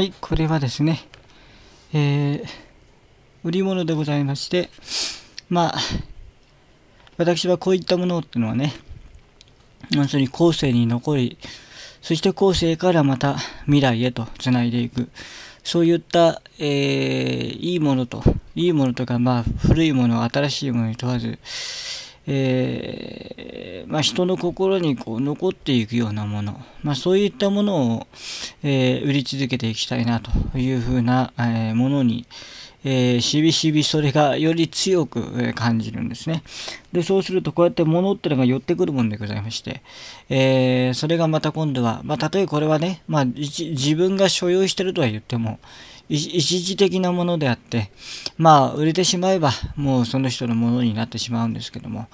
はい、これはですね、えー、売り物でございまして、まあ、私はこういったものっていうのはね、要するに後世に残り、そして後世からまた未来へとつないでいく。そういった、えー、いいものと、いいものとか、まあ、古いもの、新しいものに問わず、えー、まあ、人の心にこう残っていくようなもの、まあ、そういったものを、えー、売り続けていきたいなというふうな、えー、ものに、えしびしびそれがより強く感じるんですね。で、そうするとこうやって物ってのが寄ってくるもんでございまして、えそれがまた今度は、まあ、例えこれはね、まあ、自分が所有してるとは言っても、一時的なものであって、まあ、売れてしまえば、もうその人のものになってしまうんですけども、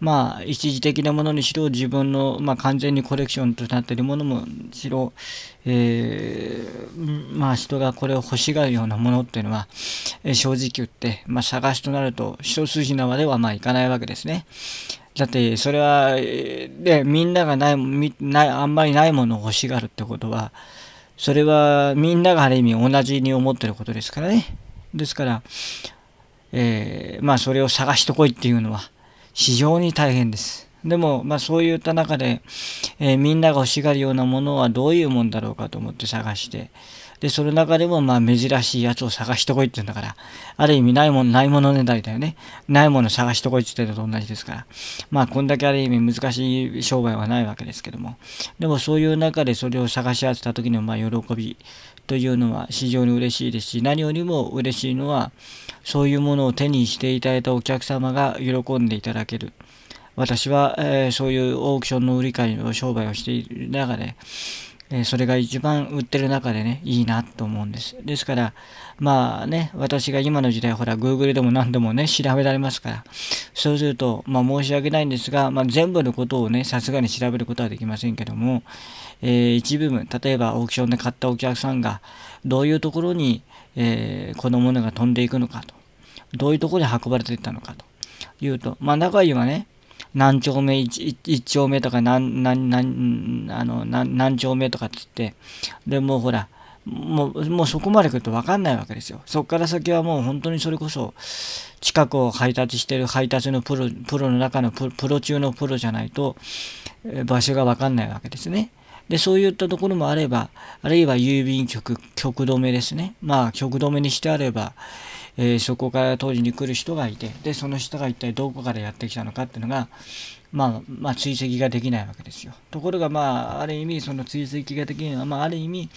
まあ、一時的なものにしろ、自分の、まあ、完全にコレクションとなっているものもしろ、えー、まあ、人がこれを欲しがるようなものっていうのは、え正直言って、まあ、探しとなると、一筋縄ではまあいかないわけですね。だってそれは、で、みんながないないあんまりないものを欲しがるってことはそれはみんながある意味同じに思ってることですからね。ですから、えー、まあそれを探してこいっていうのは非常に大変です。でも、まあそういった中で、えー、みんなが欲しがるようなものはどういうもんだろうかと思って探して、で、その中でもまあ珍しいやつを探してこいって言うんだから、ある意味ないもの、ないものねだりだよね。ないもの探してこいって言ってのと同じですから。まあこんだけある意味難しい商売はないわけですけども。でもそういう中でそれを探し当てた時のまあ喜びというのは非常に嬉しいですし、何よりも嬉しいのは、そういうものを手にしていただいたお客様が喜んでいただける。私は、えー、そういうオークションの売り買いの商売をしている中で、えそれが一番売ってる中でね、いいなと思うんです。ですから、まあね、私が今の時代、ほら、Google でも何でもね、調べられますから、そうすると、まあ申し訳ないんですが、まあ全部のことをね、さすがに調べることはできませんけども、えー、一部分、例えばオークションで買ったお客さんが、どういうところに、えー、このものが飛んでいくのかと、どういうところで運ばれていったのかというと、まあ中にはね、何丁目一、丁目とか何、何、何、あの、何、何丁目とかっつって、で、もうほら、もう、もうそこまで来ると分かんないわけですよ。そこから先はもう本当にそれこそ、近くを配達してる配達のプロ、プロの中のプロ中のプロじゃないと、場所が分かんないわけですね。で、そういったところもあれば、あるいは郵便局、局止めですね。まあ、局止めにしてあれば、えー、そこから当時に来る人がいて、で、その人が一体どこからやってきたのかっていうのが、まあ、まあ、追跡ができないわけですよ。ところが、まあ、ある意味、その追跡ができるのは、まあ、ある意味、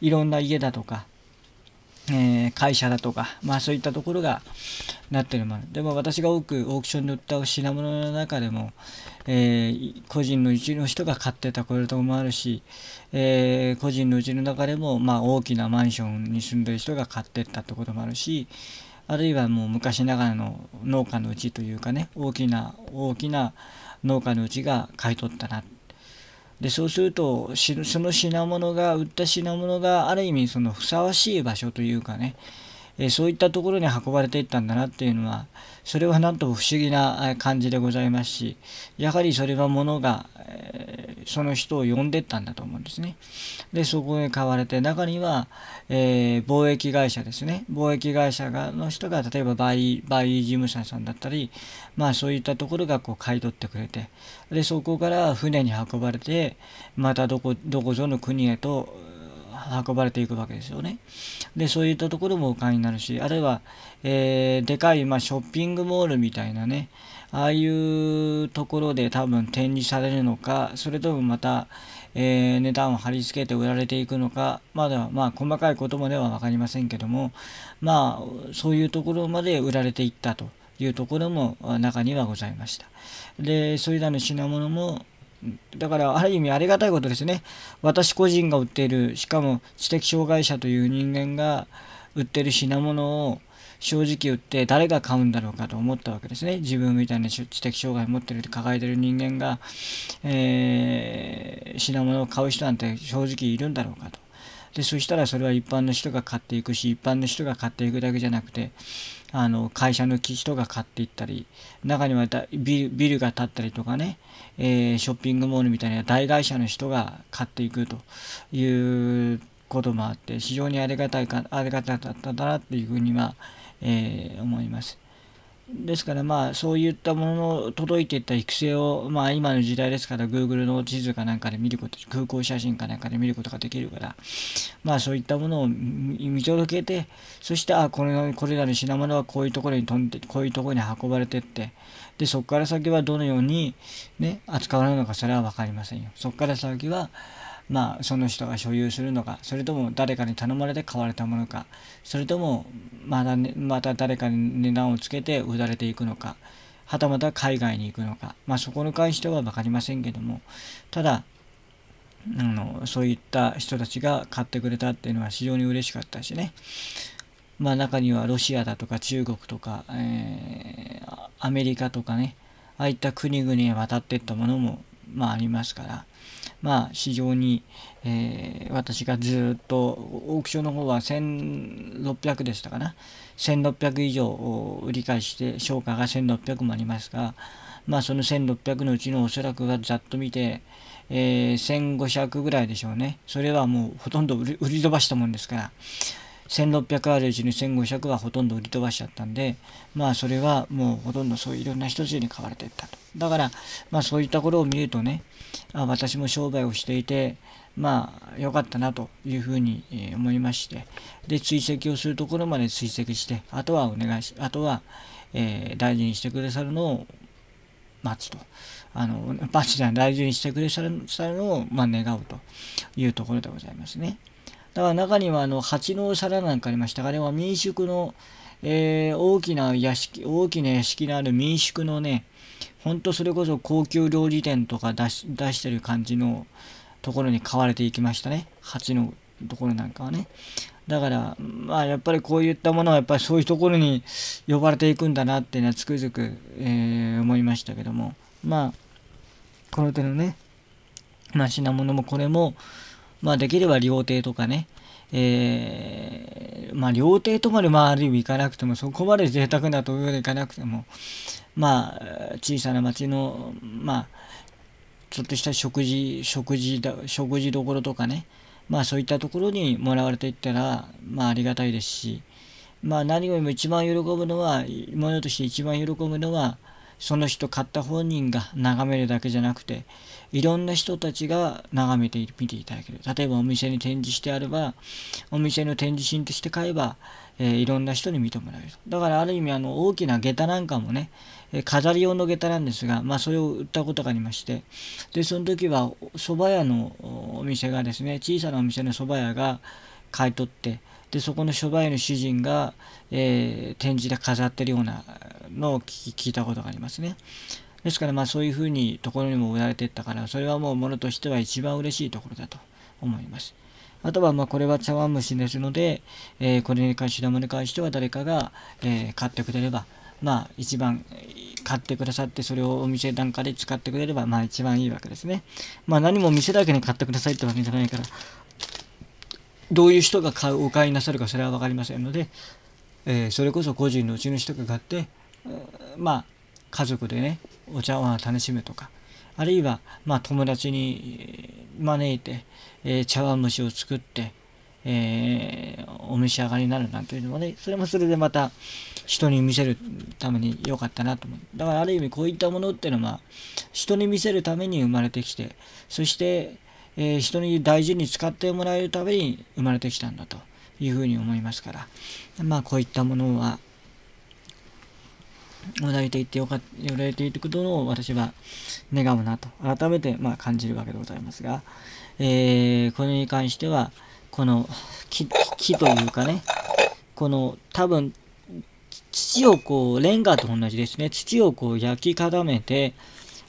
いろんな家だとか、えー、会社だとか、まあそういったところがなってるもの。でも私が多くオークションで売った品物の中でも、えー、個人のうちの人が買ってたこれともあるし、えー、個人のうちの中でも、まあ、大きなマンションに住んでる人が買ってったってこともあるしあるいはもう昔ながらの農家のうちというかね大きな大きな農家のうちが買い取ったなでそうするとその品物が売った品物がある意味そのふさわしい場所というかねえそういったところに運ばれていったんだなっていうのはそれはなんとも不思議な感じでございますしやはりそれはものが、えその人を呼んでったんだと思うんですね。でそこへ買われて中には、えー、貿易会社ですね貿易会社がの人が例えばバイバイ事務所さんだったりまあそういったところがこう買い取ってくれてでそこから船に運ばれてまたどこどこぞの国へと運ばれていくわけですよね。で、そういったところもお金になるし、あるいは、えー、でかい、まあ、ショッピングモールみたいなね、ああいうところで多分展示されるのか、それともまた、えー、値段を貼り付けて売られていくのか、まだ、まあ、細かいことまでは分かりませんけども、まあ、そういうところまで売られていったというところも中にはございました。で、それらの品物も、だからある意味ありがたいことですね私個人が売っているしかも知的障害者という人間が売ってる品物を正直売って誰が買うんだろうかと思ったわけですね自分みたいな知的障害を持ってる抱えてる人間が、えー、品物を買う人なんて正直いるんだろうかとでそしたらそれは一般の人が買っていくし一般の人が買っていくだけじゃなくてあの会社の人が買っていったり中にはビルが建ったりとかねえー、ショッピングモールみたいな大会社の人が買っていくということもあって非常にありがたいかありがたかったなっていうふうには、えー、思います。ですからまあそういったものの届いていった育成をまあ今の時代ですから Google の地図かなんかで見ること空港写真かなんかで見ることができるからまあそういったものを見届けてそしてあこれこれらの品物はこういうところに飛んでこういうところに運ばれてってでそこから先はどのようにね扱われるのかそれは分かりませんよそこから先はまあ、その人が所有するのかそれとも誰かに頼まれて買われたものかそれともまね、また誰かに値段をつけて売られていくのかはたまた海外に行くのか、まあ、そこの関しては分かりませんけどもただあのそういった人たちが買ってくれたっていうのは非常に嬉しかったしねまあ中にはロシアだとか中国とか、えー、アメリカとかねああいった国々へ渡っていったものもまあありますからまあ、非常に、えー、私がずっと、オークションの方は1600でしたかな。1600以上を売り返して、消化が1600もありますが、まあ、その1600のうちのおそらくはざっと見て、えー、1500ぐらいでしょうね。それはもうほとんど売り飛ばしたもんですから、1600あるうちに1500はほとんど売り飛ばしちゃったんでまあそれはもうほとんどそういういろんな人たちに買われていったとだからまあそういったことを見るとねあ私も商売をしていてまあ良かったなというふうに思いましてで追跡をするところまで追跡してあとはお願いしあとは、えー、大事にしてくださるのを待つと。あの、待つじゃ大事にしてくれさるのを、まあ、願うというところでございますね。だから中にはあの蜂の皿なんかありましたが、あれは民宿の、えー、大きな屋敷、大きな屋敷のある民宿のね、ほんとそれこそ高級料理店とか出し出してる感じのところに買われていきましたね。蜂のところなんかはね。だから、まあやっぱりこういったものはやっぱりそういうところに呼ばれていくんだなっていうのはつくづく、えー、思いましたけども。まあ、この手のね、まあ品物もこれも、まあ、できれば料亭とかね、えー、まあ、料亭とまで、まあ、ある意味行かなくても、そこまで贅沢なところで行かなくても、まあ、小さな町の、まあ、ちょっとした食事、食事だ、食事どころとかね、まあ、そういったところにもらわれていったら、まあ、ありがたいですし、まあ、何よりも一番喜ぶのは、ものとして一番喜ぶのは、その人買った本人が眺めるだけじゃなくて、いろんな人たちが眺めて見ていただける例えばお店に展示してあればお店の展示品として買えば、えー、いろんな人に見てもらえるだからある意味あの大きな下駄なんかもね、え飾り用の下駄なんですが、まあ、それを売ったことがありましてでその時は蕎麦屋のお店がですね小さなお店の蕎麦屋が買い取ってでそこの諸売の主人が、えー、展示で飾ってるようなのを聞いたことがありますね。ですからまあそういうふうにところにも売られていったから、それはもうものとしては一番嬉しいところだと思います。あとはまあこれは茶碗蒸しですので、えー、これに関して玉に関しては誰かが、えー、買ってくれれば、まあ一番買ってくださってそれをお店なんかで使ってくれればまあ一番いいわけですね。まあ何も店だけに買ってくださいってわけじゃないから、どういう人が買うお買いなさるかそれは分かりませんので、えー、それこそ個人のうちの人が買って、まあ家族でねお茶碗を楽しむとかあるいは、まあ、友達に招いて、えー、茶碗蒸しを作って、えー、お召し上がりになるなんていうのもねそれもそれでまた人に見せるために良かったなと思うだからある意味こういったものっていうのは人に見せるために生まれてきてそして、えー、人に大事に使ってもらえるために生まれてきたんだというふうに思いますからまあこういったものは売られていってよかっ売られていくことを私は願うなと改めてま感じるわけでございますが、えー、これに関してはこの木木というかねこの多分土をこうレンガと同じですね土をこう焼き固めて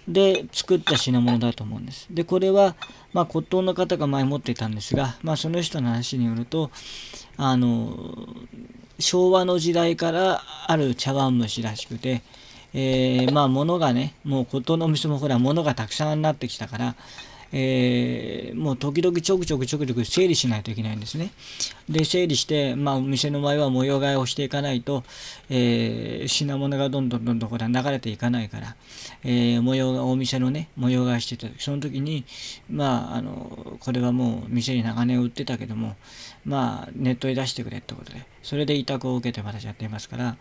で作った品物だと思うんですでこれはまあ骨董の方が前持っていたんですがまあその人の話によるとあの昭和の時代からある茶碗蒸しらしくて、えー、まあ物がねもう琴の虫もほら物がたくさんになってきたからえー、もう時々ちょくちょくちょくちょく整理しないといけないんですね。で、整理して、まあ、お店の場合は模様替えをしていかないと、えー、品物がどんどんどんどんこれは流れていかないから、えー、模様が、お店のね、模様替えしてて、その時に、まあ、あの、これはもう店に長年売ってたけども、まあ、ネットで出してくれってことで、それで委託を受けて私やっていますから、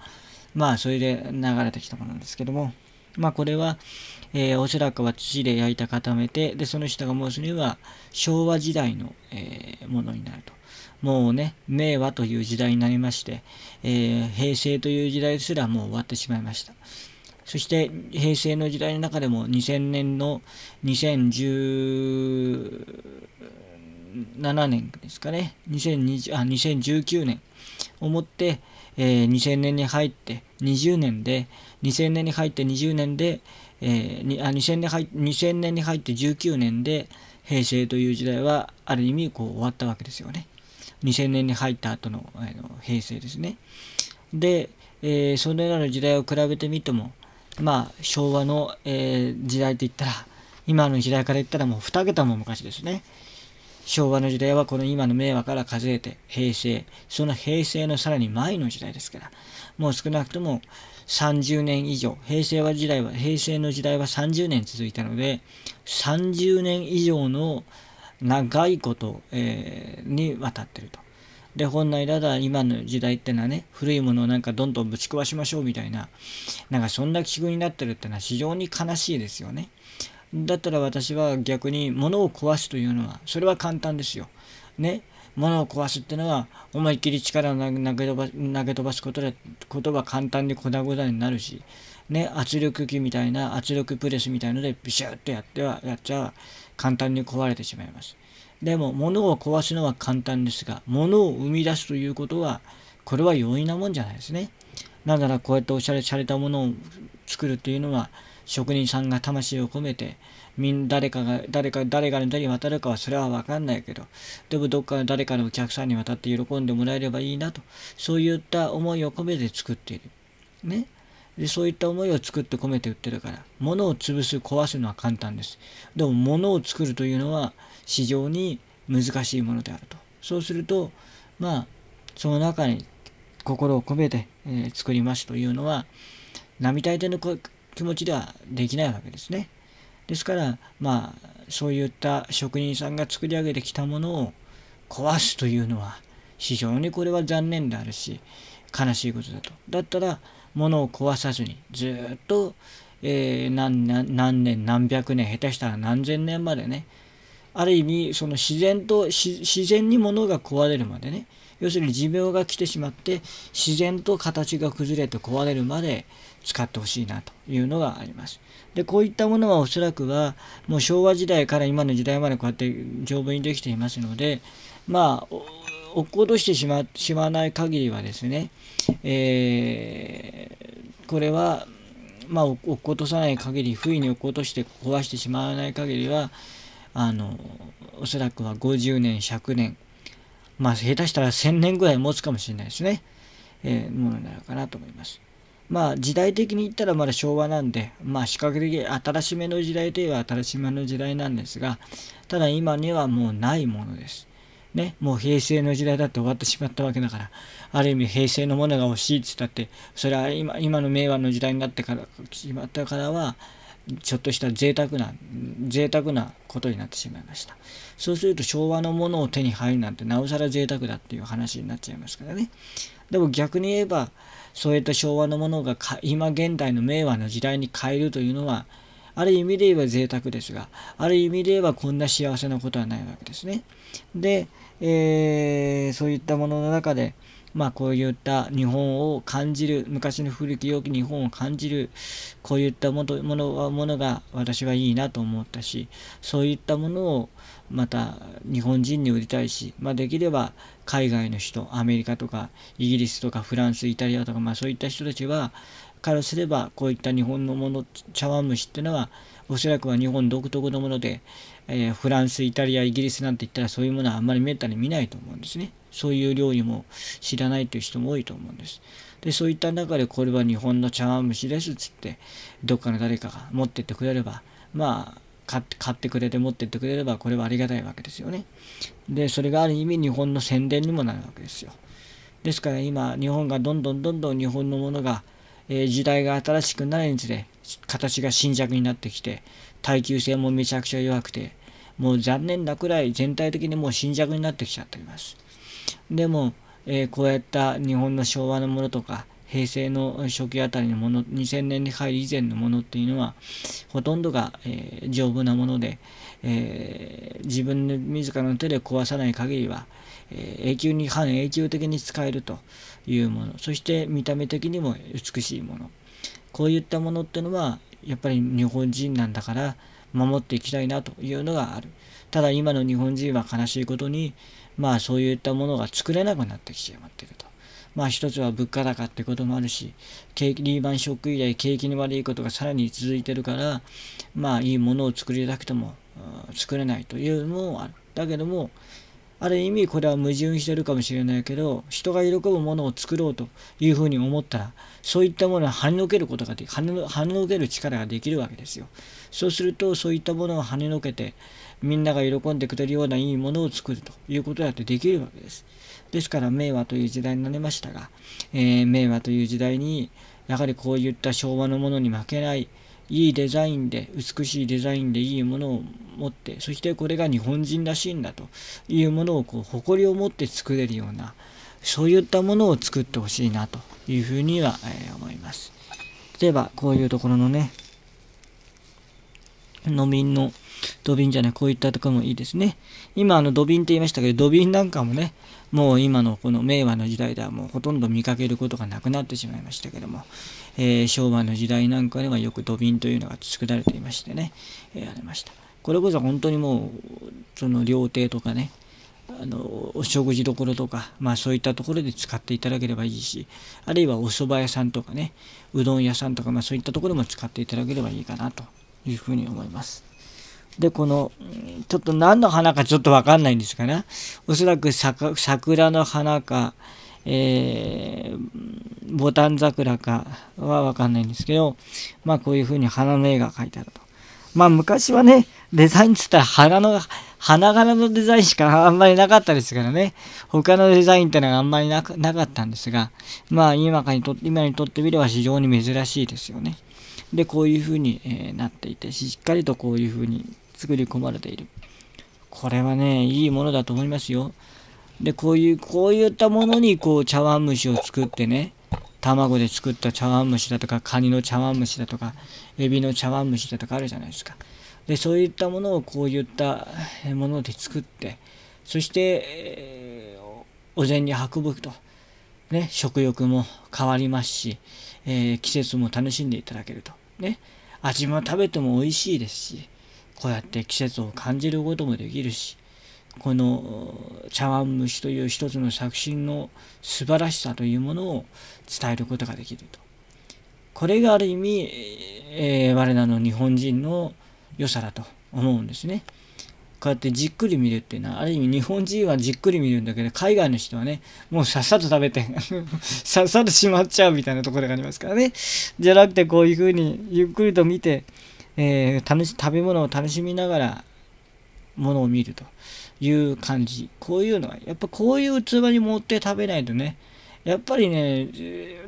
まあ、それで流れてきたものなんですけども、まあ、これは、えー、おそらくは土で焼いた固めて、で、その人が申すには、昭和時代の、えー、ものになると。もうね、明和という時代になりまして、えー、平成という時代すらもう終わってしまいました。そして平成の時代の中でも2000年の2017年ですかね、2020あ2019年をもって、えー、2000年に入って、20年で2000年に入って20年で、えー、あ2000年入2000年に入って19年で平成という時代はある意味こう終わったわけですよね。2000年に入った後のあの平成ですね。で、えー、そうな時代を比べてみてもまあ昭和の、えー、時代といったら今の時代から言ったらもう2桁も昔ですね。昭和の時代はこの今の明和から数えて平成、その平成のさらに前の時代ですから、もう少なくとも30年以上、平成は時代は、平成の時代は30年続いたので、30年以上の長いこと、えー、にわたってると。で、本来だだ今の時代ってのはね、古いものをなんかどんどんぶち壊しましょうみたいな、なんかそんな気分になってるってのは非常に悲しいですよね。だったら私は逆に物を壊すというのは、それは簡単ですよ。ね。物を壊すってのは思いっきり力を投げ飛ば投げ飛ばすことで言葉は簡単に粉々になるし、ね、圧力器みたいな圧力プレスみたいのでビシュッとやってはやっちゃ簡単に壊れてしまいます。でも物を壊すのは簡単ですが物を生み出すということはこれは容易なもんじゃないですね。なんならこうやっておしゃれされたものを作るというのは職人さんが魂を込めて、みん誰かが、誰か、誰かの手に渡るかはそれはわかんないけど、でもどっか誰かのお客さんに渡って喜んでもらえればいいなと、そういった思いを込めて作っている。ね。でそういった思いを作って込めて売ってるから、物を潰す、壊すのは簡単です。でも物を作るというのは非常に難しいものであると。そうすると、まあ、その中に心を込めて、えー、作りますというのは、並大抵の気持ちではできないわけですね。ですから、まあ、そういった職人さんが作り上げてきたものを壊すというのは非常にこれは残念であるし悲しいことだと。だったら物を壊さずにずっと、えー、何何年何百年下手したら何千年までねある意味その自然と自然に物が壊れるまでね要するに寿命が来てしまって自然と形が崩れて壊れるまで使ってほしいなというのがあります。で、こういったものはおそらくは、もう昭和時代から今の時代までこうやって丈夫にできていますので、まあ、落っことしてしましまわない限りはですね、えー、これは、まあ、落っことさない限り、不意に落っことして壊してしまわない限りは、あの、おそらくは50年、100年、まあ、下手したら1000年ぐらい持つかもしれないですね、えー、ものになるかなと思います。まあ時代的に言ったらまだ昭和なんで、まあ比較的新しめの時代といえば新しめの時代なんですが、ただ今にはもうないものです。ね、もう平成の時代だって終わってしまったわけだから、ある意味平成のものが欲しいって言ったって、それは今今の明和の時代になってから、決まったからは、ちょっとした贅沢な贅沢なことになってしまいましたそうすると昭和のものを手に入るなんてなおさら贅沢だっていう話になっちゃいますからねでも逆に言えばそういった昭和のものが今現代の明和の時代に変えるというのはある意味で言えば贅沢ですがある意味で言えばこんな幸せなことはないわけですねで、えー、そういったものの中でまあ、こういった日本を感じる、昔の古き良き日本を感じる、こういったものものものが私はいいなと思ったし、そういったものをまた日本人に売りたいし、まあ、できれば海外の人、アメリカとかイギリスとかフランス、イタリアとか、まあ、そういった人たちは、からすればこういった日本のもの茶碗蒸しっていうのはおそらくは日本独特のもので、えー、フランス、イタリア、イギリスなんて言ったらそういうものはあんまりめったに見ないと思うんですね。そういう料理も知らないという人も多いと思うんです。で、そういった中でこれは日本の茶碗蒸しですっつって、どっかの誰かが持ってってくれれば、まあ、買ってくれて持ってってくれればこれはありがたいわけですよね。で、それがある意味日本の宣伝にもなるわけですよ。ですから今、日本がどんどんどんどん日本のものが、えー、時代が新しくなるにつれ、形が新弱になってきて、耐久性もめちゃくちゃ弱くて、もう残念なくらい全体的にもう新弱になってきちゃっています。でも、えー、こうやった日本の昭和のものとか平成の初期あたりのもの2000年に入る以前のものっていうのはほとんどが、えー、丈夫なもので、えー、自分の自らの手で壊さない限りは、え永久に半永久的に使えるというものそして見た目的にも美しいものこういったものってのはやっぱり日本人なんだから守っていきたいなというのがある。ただ今の日本人は悲しいことに、まあそういったものが作れなくなってきてしまっていると。まあ一つは物価高ってこともあるし、リーマンショック以来景気に悪いことがさらに続いてるから、まあいいものを作りたくても作れないというのもある。だけども、ある意味これは矛盾してるかもしれないけど人が喜ぶものを作ろうというふうに思ったらそういったものを跳ねのけることができ跳ねのける力ができるわけですよそうするとそういったものを跳ねのけてみんなが喜んでくれるようないいものを作るということだってできるわけですですから明和という時代になりましたが、えー、明和という時代にやはりこういった昭和のものに負けないいいデザインで美しいデザインでいいものを持ってそしてこれが日本人らしいんだというものをこう誇りを持って作れるようなそういったものを作ってほしいなというふうには、え思います例えばこういうところのね農民の土瓶じゃない、こういったところもいいですね。今、あの、土瓶って言いましたけど、土瓶なんかもね、もう今のこの明和の時代ではもうほとんど見かけることがなくなってしまいましたけども、えー、昭和の時代なんかではよく土瓶というのが作られていましてね、えー、ありました。これこそ本当にもう、その料亭とかね、あのお食事処とか、まあ、そういったところで使っていただければいいしあるいはお蕎麦屋さんとかねうどん屋さんとか、まあ、そういったところも使っていただければいいかなというふうに思います。で、この、ちょっと何の花かちょっとわかんないんですかね、おそらく桜の花か、えー、ボタン桜かはわかんないんですけど、まあこういうふうに花の絵が描いてあると。まあ昔はね、デザインっつったら花の、花柄のデザインしか あんまりなかったですからね、他のデザインってのがあんまりななかったんですが、まあ今かにと今にとってみれば非常に珍しいですよね。で、こういうふうに、えなっていて、しっかりとこういうふうに作り込まれている。これはね、いいものだと思いますよ。で、こういう、こういったものに、こう、茶碗蒸しを作ってね、卵で作った茶碗蒸しだとか、カニの茶碗蒸しだとか、エビの茶碗蒸しだとかあるじゃないですか。で、そういったものをこういったもので作って、そして、えー、お膳に運ぶと、ね、食欲も変わりますし、えー、季節も楽しんでいただけると。ね、味も食べても美味しいですし、こうやって季節を感じることもできるしこの「茶碗蒸し」という一つの作品の素晴らしさというものを伝えることができると。これがある意味、えー、我らの日本人の良さだと思うんですね。こうやってじっくり見るっていうのは、ある意味日本人はじっくり見るんだけど、海外の人はね、もうさっさと食べて さっさとしまっちゃうみたいなところがありますからね。じゃなくてこういうふうにゆっくりと見て、えー、楽し食べ物を楽しみながらものを見るという感じこういうのはやっぱこういう器に持って食べないとねやっぱりね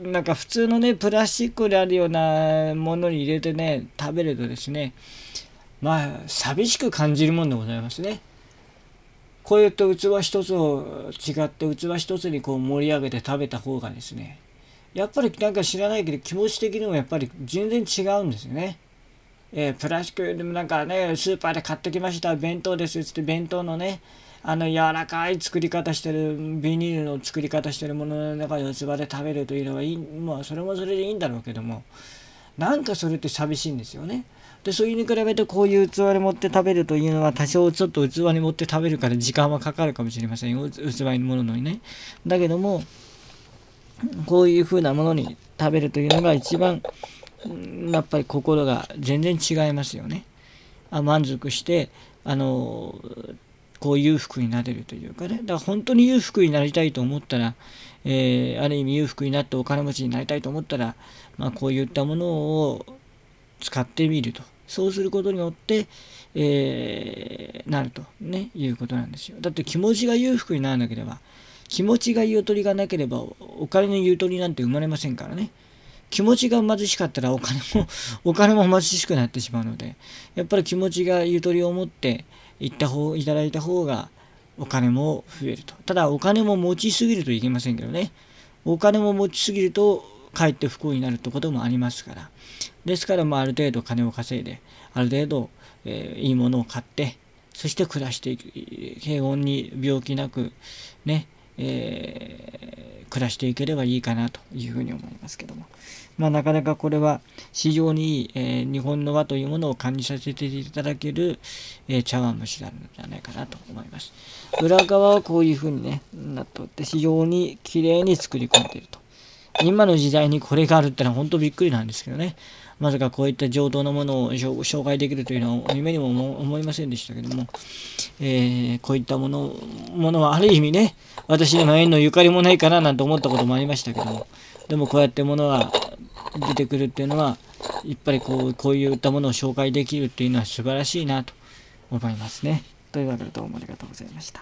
なんか普通のねプラスチックであるようなものに入れてね食べるとですねまあ寂しく感じるもんでございますね。こういって器一つを違って器一つにこう盛り上げて食べた方がですねやっぱりなんか知らないけど気持ち的にもやっぱり全然違うんですよね。えー、プラスチックでもなんかね、スーパーで買ってきました、弁当ですっつって、弁当のね、あの柔らかい作り方してるビニールの作り方してるものの中で四つ葉で食べるというのはいいまあそれもそれでいいんだろうけどもなんかそれって寂しいんですよね。でそれに比べてこういう器に持って食べるというのは多少ちょっと器に持って食べるから時間はかかるかもしれませんよ器に盛るのにね。だけどもこういうふうなものに食べるというのが一番やっぱり心が全然違いますよね。あ満足してあのこう裕福になれるというかねだから本当に裕福になりたいと思ったら、えー、ある意味裕福になってお金持ちになりたいと思ったら、まあ、こういったものを使ってみるとそうすることによって、えー、なると、ね、いうことなんですよだって気持ちが裕福にならなければ気持ちがゆとりがなければお金のゆとりなんて生まれませんからね。気持ちが貧しかったらお金も お金も貧しくなってしまうのでやっぱり気持ちがゆとりを持って行った方いただいた方がお金も増えるとただお金も持ちすぎるといけませんけどねお金も持ちすぎるとかえって不幸になるってこともありますからですからまあある程度金を稼いである程度、えー、いいものを買ってそして暮らしていく平穏に病気なくねえー、暮らしていければいいかなというふうに思いますけども、まあ、なかなかこれは非常にいい、えー、日本の和というものを感じさせていただける、えー、茶碗蒸しなんじゃないかなと思います。裏側はこういうふうに、ね、なっておって非常に綺麗に作り込んでいると。今の時代にこれがあるってのは本当びっくりなんですけどね。まさかこういった上等なものを紹介できるというのは夢にも思いませんでしたけども、えー、こういったものものはある意味ね私の縁のゆかりもないかななんて思ったこともありましたけどもでもこうやってものが出てくるっていうのはやっぱりこうこういったものを紹介できるっていうのは素晴らしいなと思いますね。というわけでどうもありがとうございました。